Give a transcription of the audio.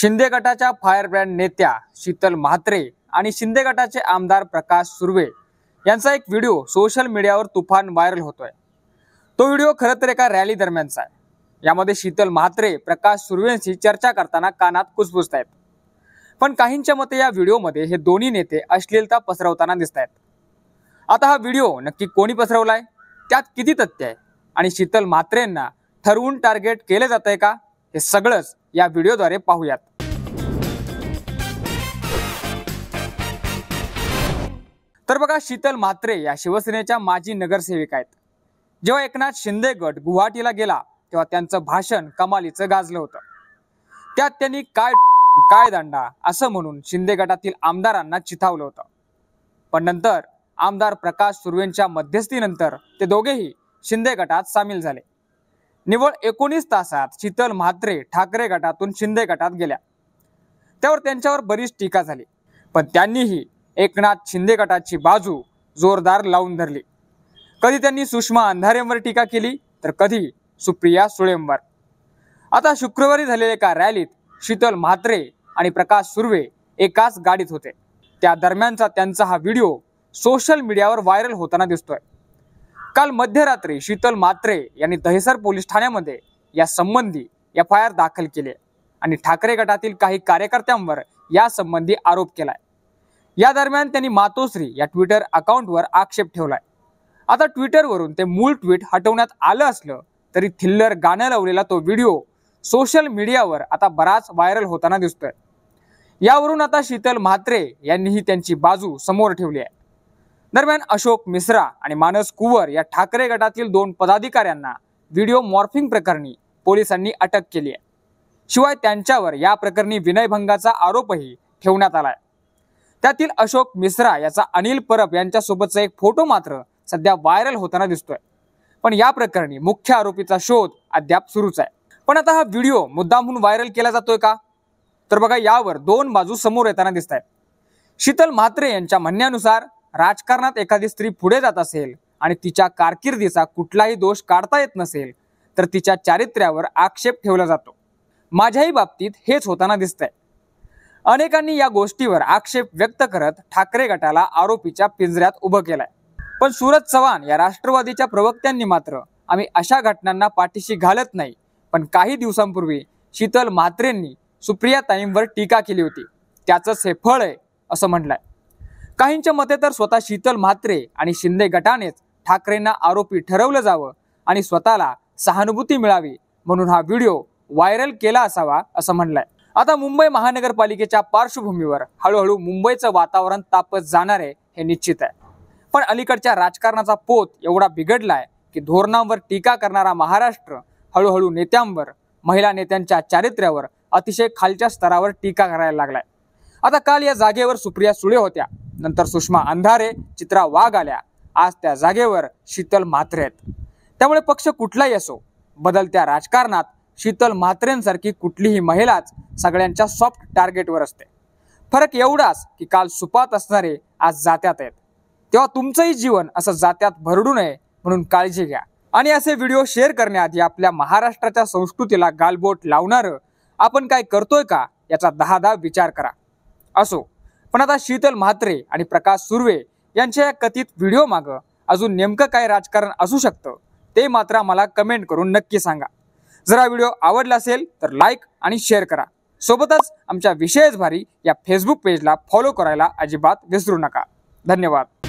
शिंदे गटाच्या fire brand नेत्या शीतल म्हात्रे आणि शिंदे गटाचे आमदार प्रकाश सुर्वे यांचा एक व्हिडिओ सोशल मीडियावर तुफान व्हायरल होतोय तो व्हिडिओ खरं तर एका रॅली दरम्यानचा आहे यामध्ये शीतल म्हात्रे प्रकाश सुर्वेशी चर्चा करताना कानात कुसबुसत आहेत पण काहींच्या मते या व्हिडिओमध्ये हे दोन्ही नेते अश्लीलता पसरवताना दिसत आहेत आता हा व्हिडिओ नक्की कोणी पसरवलाय त्यात किती तथ्य आहे आणि शीतल म्हात्रेंना ठरवून टार्गेट केले जात आहे का हे सगळंच या व्हिडिओद्वारे पाहूयात तर बघा शीतल म्हात्रे या शिवसेनेच्या माजी नगरसेविका आहेत जेव्हा एकनाथ शिंदे गट गुवाहाटीला गेला तेव्हा त्यांचं भाषण कमालीचं गाजलं होतं त्यात त्यांनी काय काय दांडा असं म्हणून शिंदे गटातील आमदारांना चिथावलं होतं पण नंतर आमदार प्रकाश सुर्वेंच्या मध्यस्थीनंतर ते दोघेही शिंदे गटात सामील झाले निवळ एकोणीस तासात शीतल म्हात्रे ठाकरे गटातून शिंदे गटात गेल्या त्यावर त्यांच्यावर बरीच टीका झाली पण त्यांनीही एकनाथ शिंदे गटाची बाजू जोरदार लावून धरली कधी त्यांनी सुषमा अंधारेंवर टीका केली तर कधी सुप्रिया सुळेंवर आता शुक्रवारी झालेल्या एका रॅलीत शीतल म्हात्रे आणि प्रकाश सुर्वे एकाच गाडीत होते त्या दरम्यानचा त्यांचा हा व्हिडिओ सोशल मीडियावर व्हायरल होताना दिसतोय काल मध्यरात्री शीतल मात्रे यांनी दहिसर पोलीस ठाण्यामध्ये या संबंधी एफ आय आर दाखल केले आणि ठाकरे गटातील काही कार्यकर्त्यांवर या संबंधी आरोप केलाय या दरम्यान त्यांनी मातोश्री या ट्विटर अकाउंटवर आक्षेप ठेवलाय आता ट्विटरवरून ते मूळ ट्विट हटवण्यात आलं असलं तरी थिल्लर गाणं लावलेला तो व्हिडिओ सोशल मीडियावर आता बराच व्हायरल होताना दिसतोय यावरून आता शीतल म्हात्रे यांनीही त्यांची बाजू समोर ठेवली आहे दरम्यान अशोक मिश्रा आणि मानस कुवर या ठाकरे गटातील दोन पदाधिकाऱ्यांना व्हिडिओ मॉर्फिंग प्रकरणी पोलिसांनी अटक केली आहे शिवाय त्यांच्यावर या प्रकरणी विनयभंगाचा आरोपही ठेवण्यात आलाय त्यातील अशोक मिश्रा याचा अनिल परब यांच्यासोबतचा एक फोटो मात्र सध्या व्हायरल होताना दिसतोय पण या प्रकरणी मुख्य आरोपीचा शोध अद्याप सुरूच आहे पण आता हा व्हिडिओ मुद्दामहून व्हायरल केला जातोय का तर बघा यावर दोन बाजू समोर येताना दिसत आहेत शीतल म्हात्रे यांच्या म्हणण्यानुसार राजकारणात एखादी स्त्री पुढे जात असेल आणि तिच्या कारकिर्दीचा कुठलाही दोष काढता येत नसेल तर तिच्या चारित्र्यावर आक्षेप ठेवला जातो माझ्याही बाबतीत हेच होताना दिसतंय अनेकांनी या गोष्टीवर आक्षेप व्यक्त करत ठाकरे गटाला आरोपीच्या पिंजऱ्यात उभं केलंय पण सूरज चव्हाण या राष्ट्रवादीच्या प्रवक्त्यांनी मात्र आम्ही अशा घटनांना पाठीशी घालत नाही पण काही दिवसांपूर्वी शीतल म्हात्रेंनी सुप्रिया ताईंवर टीका केली होती त्याचंच हे फळ आहे असं म्हणलंय काहींच्या मते तर स्वतः शीतल म्हात्रे आणि शिंदे गटानेच ठाकरेंना आरोपी ठरवलं जावं आणि स्वतःला सहानुभूती मिळावी म्हणून हा व्हिडिओ व्हायरल केला असावा असं म्हणलंय आता मुंबई महानगरपालिकेच्या पार्श्वभूमीवर हळूहळू मुंबईचं वातावरण तापत जाणार आहे हे निश्चित आहे पण अलीकडच्या राजकारणाचा पोत एवढा बिघडलाय की धोरणांवर टीका करणारा महाराष्ट्र हळूहळू नेत्यांवर महिला नेत्यांच्या चारित्र्यावर अतिशय खालच्या स्तरावर टीका करायला लागलाय आता काल या जागेवर सुप्रिया सुळे होत्या नंतर सुषमा अंधारे चित्रा वाघ आल्या आज त्या जागेवर शीतल म्हात्रे आहेत त्यामुळे पक्ष कुठलाही असो बदलत्या राजकारणात शीतल म्हात्रेंसारखी कुठलीही महिलाच सगळ्यांच्या सॉफ्ट टार्गेटवर असते फरक एवढाच की काल सुपात असणारे आज जात्यात आहेत तेव्हा तुमचंही जीवन असं जात्यात भरडू नये म्हणून काळजी घ्या आणि असे व्हिडिओ शेअर करण्याआधी आपल्या महाराष्ट्राच्या संस्कृतीला गालबोट लावणारं आपण काय करतोय का याचा दहा दहा विचार करा असो पण आता शीतल म्हात्रे आणि प्रकाश सुर्वे यांच्या या कथित व्हिडिओ मागं अजून नेमकं काय राजकारण असू शकतं ते मात्र आम्हाला कमेंट करून नक्की सांगा जर हा व्हिडिओ आवडला असेल तर लाईक आणि शेअर करा सोबतच आमच्या विशेष भारी या फेसबुक पेजला फॉलो करायला अजिबात विसरू नका धन्यवाद